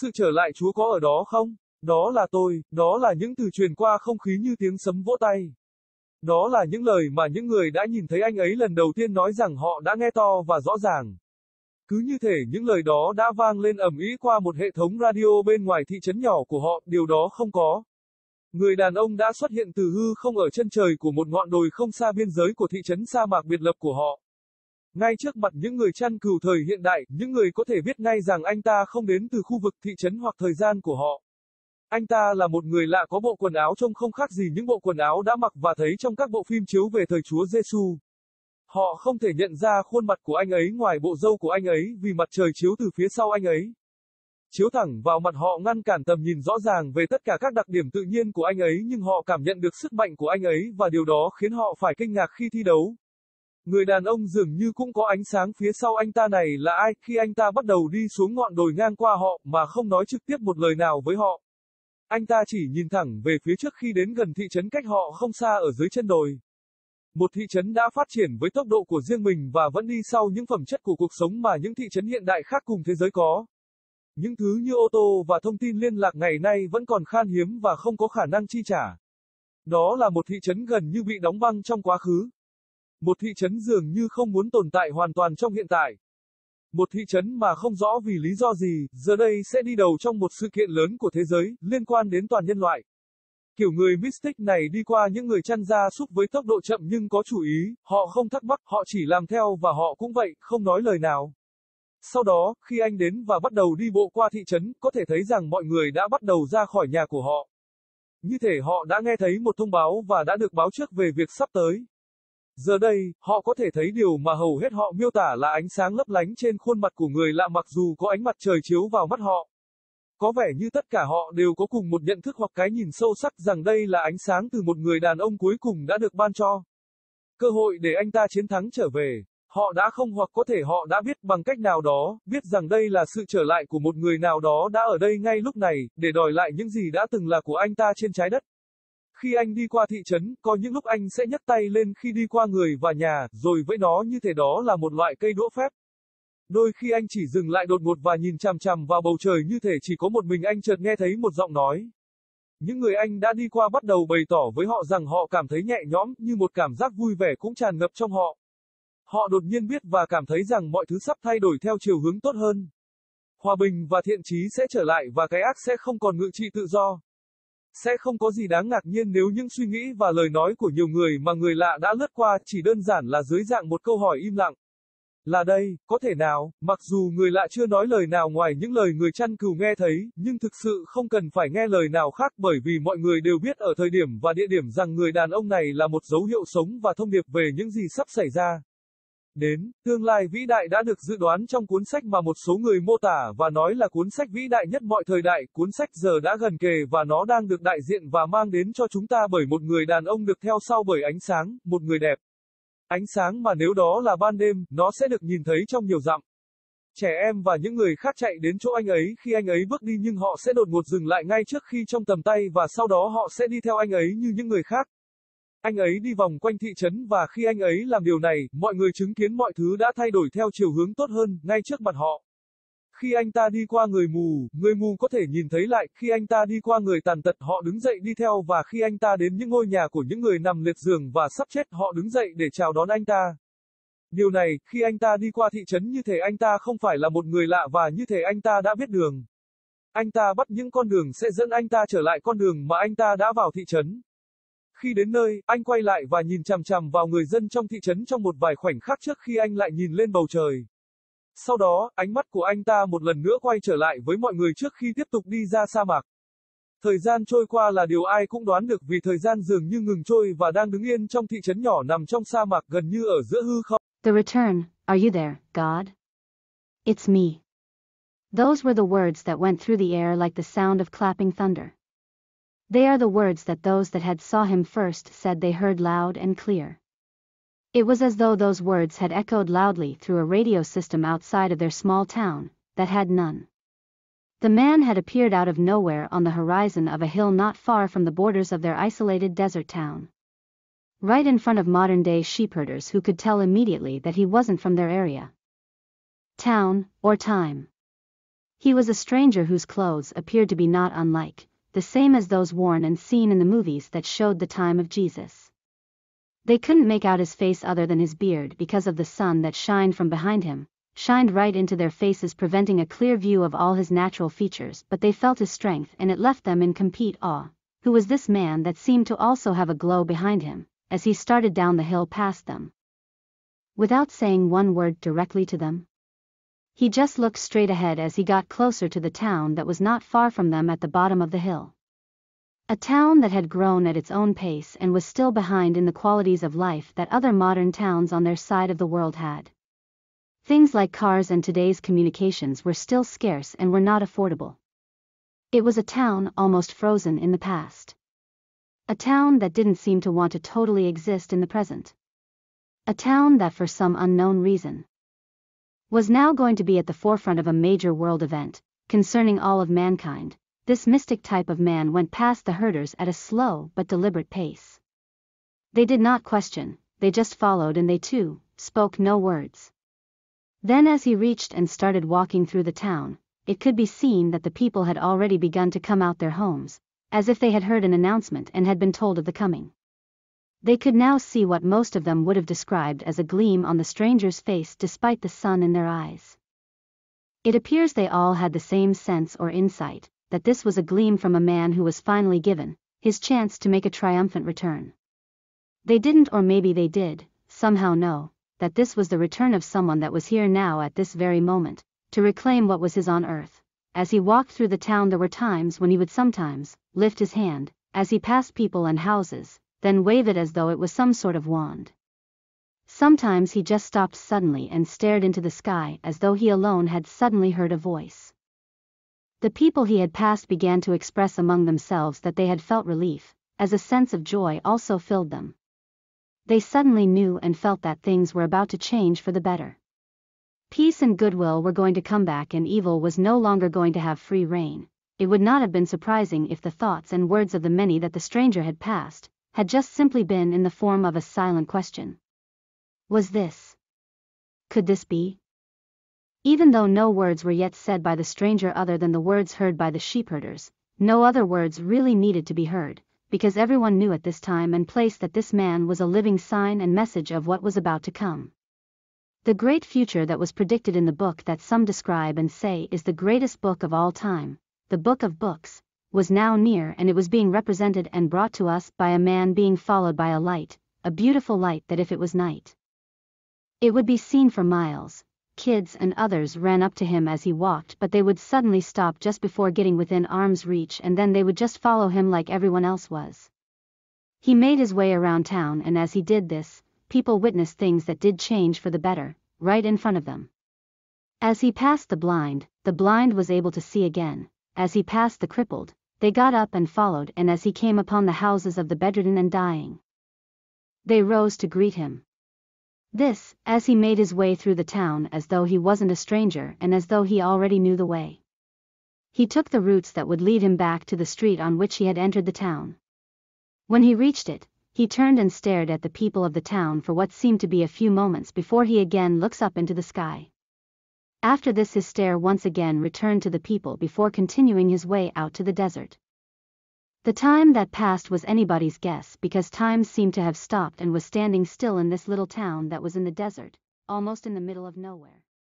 Sự trở lại Chúa có ở đó không? Đó là tôi, đó là những từ truyền qua không khí như tiếng sấm vỗ tay. Đó là những lời mà những người đã nhìn thấy anh ấy lần đầu tiên nói rằng họ đã nghe to và rõ ràng. Cứ như thể những lời đó đã vang lên ầm ĩ qua một hệ thống radio bên ngoài thị trấn nhỏ của họ, điều đó không có. Người đàn ông đã xuất hiện từ hư không ở chân trời của một ngọn đồi không xa biên giới của thị trấn sa mạc biệt lập của họ. Ngay trước mặt những người chăn cừu thời hiện đại, những người có thể biết ngay rằng anh ta không đến từ khu vực thị trấn hoặc thời gian của họ. Anh ta là một người lạ có bộ quần áo trông không khác gì những bộ quần áo đã mặc và thấy trong các bộ phim chiếu về thời Chúa Giêsu. Họ không thể nhận ra khuôn mặt của anh ấy ngoài bộ râu của anh ấy vì mặt trời chiếu từ phía sau anh ấy. Chiếu thẳng vào mặt họ ngăn cản tầm nhìn rõ ràng về tất cả các đặc điểm tự nhiên của anh ấy nhưng họ cảm nhận được sức mạnh của anh ấy và điều đó khiến họ phải kinh ngạc khi thi đấu. Người đàn ông dường như cũng có ánh sáng phía sau anh ta này là ai, khi anh ta bắt đầu đi xuống ngọn đồi ngang qua họ mà không nói trực tiếp một lời nào với họ. Anh ta chỉ nhìn thẳng về phía trước khi đến gần thị trấn cách họ không xa ở dưới chân đồi. Một thị trấn đã phát triển với tốc độ của riêng mình và vẫn đi sau những phẩm chất của cuộc sống mà những thị trấn hiện đại khác cùng thế giới có. Những thứ như ô tô và thông tin liên lạc ngày nay vẫn còn khan hiếm và không có khả năng chi trả. Đó là một thị trấn gần như bị đóng băng trong quá khứ, một thị trấn dường như không muốn tồn tại hoàn toàn trong hiện tại. Một thị trấn mà không rõ vì lý do gì, giờ đây sẽ đi đầu trong một sự kiện lớn của thế giới, liên quan đến toàn nhân loại. Kiểu người Mystic này đi qua những người chăn da súc với tốc độ chậm nhưng có chủ ý, họ không thắc mắc, họ chỉ làm theo và họ cũng vậy, không nói lời nào. Sau đó, khi anh đến và bắt đầu đi bộ qua thị trấn, có thể thấy rằng mọi người đã bắt đầu ra khỏi nhà của họ. Như thể họ đã nghe thấy một thông báo và đã được báo trước về việc sắp tới. Giờ đây, họ có thể thấy điều mà hầu hết họ miêu tả là ánh sáng lấp lánh trên khuôn mặt của người lạ mặc dù có ánh mặt trời chiếu vào mắt họ. Có vẻ như tất cả họ đều có cùng một nhận thức hoặc cái nhìn sâu sắc rằng đây là ánh sáng từ một người đàn ông cuối cùng đã được ban cho. Cơ hội để anh ta chiến thắng trở về, họ đã không hoặc có thể họ đã biết bằng cách nào đó, biết rằng đây là sự trở lại của một người nào đó đã ở đây ngay lúc này, để đòi lại những gì đã từng là của anh ta trên trái đất. Khi anh đi qua thị trấn, có những lúc anh sẽ nhấc tay lên khi đi qua người và nhà, rồi vẫy nó như thể đó là một loại cây đũa phép. Đôi khi anh chỉ dừng lại đột ngột và nhìn chằm chằm vào bầu trời như thể chỉ có một mình anh chợt nghe thấy một giọng nói. Những người anh đã đi qua bắt đầu bày tỏ với họ rằng họ cảm thấy nhẹ nhõm, như một cảm giác vui vẻ cũng tràn ngập trong họ. Họ đột nhiên biết và cảm thấy rằng mọi thứ sắp thay đổi theo chiều hướng tốt hơn. Hòa bình và thiện trí sẽ trở lại và cái ác sẽ không còn ngự trị tự do. Sẽ không có gì đáng ngạc nhiên nếu những suy nghĩ và lời nói của nhiều người mà người lạ đã lướt qua chỉ đơn giản là dưới dạng một câu hỏi im lặng. Là đây, có thể nào, mặc dù người lạ chưa nói lời nào ngoài những lời người chăn cừu nghe thấy, nhưng thực sự không cần phải nghe lời nào khác bởi vì mọi người đều biết ở thời điểm và địa điểm rằng người đàn ông này là một dấu hiệu sống và thông điệp về những gì sắp xảy ra. Đến, tương lai vĩ đại đã được dự đoán trong cuốn sách mà một số người mô tả và nói là cuốn sách vĩ đại nhất mọi thời đại, cuốn sách giờ đã gần kề và nó đang được đại diện và mang đến cho chúng ta bởi một người đàn ông được theo sau bởi ánh sáng, một người đẹp. Ánh sáng mà nếu đó là ban đêm, nó sẽ được nhìn thấy trong nhiều dặm. Trẻ em và những người khác chạy đến chỗ anh ấy khi anh ấy bước đi nhưng họ sẽ đột ngột dừng lại ngay trước khi trong tầm tay và sau đó họ sẽ đi theo anh ấy như những người khác, anh ấy đi vòng quanh thị trấn và khi anh ấy làm điều này, mọi người chứng kiến mọi thứ đã thay đổi theo chiều hướng tốt hơn, ngay trước mặt họ. Khi anh ta đi qua người mù, người mù có thể nhìn thấy lại, khi anh ta đi qua người tàn tật họ đứng dậy đi theo và khi anh ta đến những ngôi nhà của những người nằm liệt giường và sắp chết họ đứng dậy để chào đón anh ta. Điều này, khi anh ta đi qua thị trấn như thể anh ta không phải là một người lạ và như thể anh ta đã biết đường. Anh ta bắt những con đường sẽ dẫn anh ta trở lại con đường mà anh ta đã vào thị trấn khi đến nơi, anh quay lại và nhìn chằm chằm vào người dân trong thị trấn trong một vài khoảnh khắc trước khi anh lại nhìn lên bầu trời. Sau đó, ánh mắt của anh ta một lần nữa quay trở lại với mọi người trước khi tiếp tục đi ra sa mạc. Thời gian trôi qua là điều ai cũng đoán được vì thời gian dường như ngừng trôi và đang đứng yên trong thị trấn nhỏ nằm trong sa mạc gần như ở giữa hư không. The return, are you there, God? It's me. Those were the words that went through the air like the sound of clapping thunder. They are the words that those that had saw him first said they heard loud and clear. It was as though those words had echoed loudly through a radio system outside of their small town, that had none. The man had appeared out of nowhere on the horizon of a hill not far from the borders of their isolated desert town. Right in front of modern-day sheepherders who could tell immediately that he wasn't from their area. Town, or time. He was a stranger whose clothes appeared to be not unlike the same as those worn and seen in the movies that showed the time of Jesus. They couldn't make out his face other than his beard because of the sun that shined from behind him, shined right into their faces preventing a clear view of all his natural features but they felt his strength and it left them in complete awe. Who was this man that seemed to also have a glow behind him, as he started down the hill past them? Without saying one word directly to them, he just looked straight ahead as he got closer to the town that was not far from them at the bottom of the hill. A town that had grown at its own pace and was still behind in the qualities of life that other modern towns on their side of the world had. Things like cars and today's communications were still scarce and were not affordable. It was a town almost frozen in the past. A town that didn't seem to want to totally exist in the present. A town that for some unknown reason, was now going to be at the forefront of a major world event, concerning all of mankind. This mystic type of man went past the herders at a slow but deliberate pace. They did not question, they just followed and they too, spoke no words. Then as he reached and started walking through the town, it could be seen that the people had already begun to come out their homes, as if they had heard an announcement and had been told of the coming. They could now see what most of them would have described as a gleam on the stranger's face despite the sun in their eyes. It appears they all had the same sense or insight, that this was a gleam from a man who was finally given, his chance to make a triumphant return. They didn't or maybe they did, somehow know, that this was the return of someone that was here now at this very moment, to reclaim what was his on earth. As he walked through the town there were times when he would sometimes, lift his hand, as he passed people and houses, then wave it as though it was some sort of wand. Sometimes he just stopped suddenly and stared into the sky as though he alone had suddenly heard a voice. The people he had passed began to express among themselves that they had felt relief, as a sense of joy also filled them. They suddenly knew and felt that things were about to change for the better. Peace and goodwill were going to come back and evil was no longer going to have free reign. It would not have been surprising if the thoughts and words of the many that the stranger had passed, had just simply been in the form of a silent question. Was this? Could this be? Even though no words were yet said by the stranger other than the words heard by the sheepherders, no other words really needed to be heard, because everyone knew at this time and place that this man was a living sign and message of what was about to come. The great future that was predicted in the book that some describe and say is the greatest book of all time, the book of books, was now near and it was being represented and brought to us by a man being followed by a light, a beautiful light that if it was night, it would be seen for miles. Kids and others ran up to him as he walked, but they would suddenly stop just before getting within arm's reach and then they would just follow him like everyone else was. He made his way around town, and as he did this, people witnessed things that did change for the better, right in front of them. As he passed the blind, the blind was able to see again, as he passed the crippled, they got up and followed and as he came upon the houses of the bedridden and dying. They rose to greet him. This, as he made his way through the town as though he wasn't a stranger and as though he already knew the way. He took the routes that would lead him back to the street on which he had entered the town. When he reached it, he turned and stared at the people of the town for what seemed to be a few moments before he again looks up into the sky. After this Istair once again returned to the people before continuing his way out to the desert. The time that passed was anybody's guess because time seemed to have stopped and was standing still in this little town that was in the desert, almost in the middle of nowhere.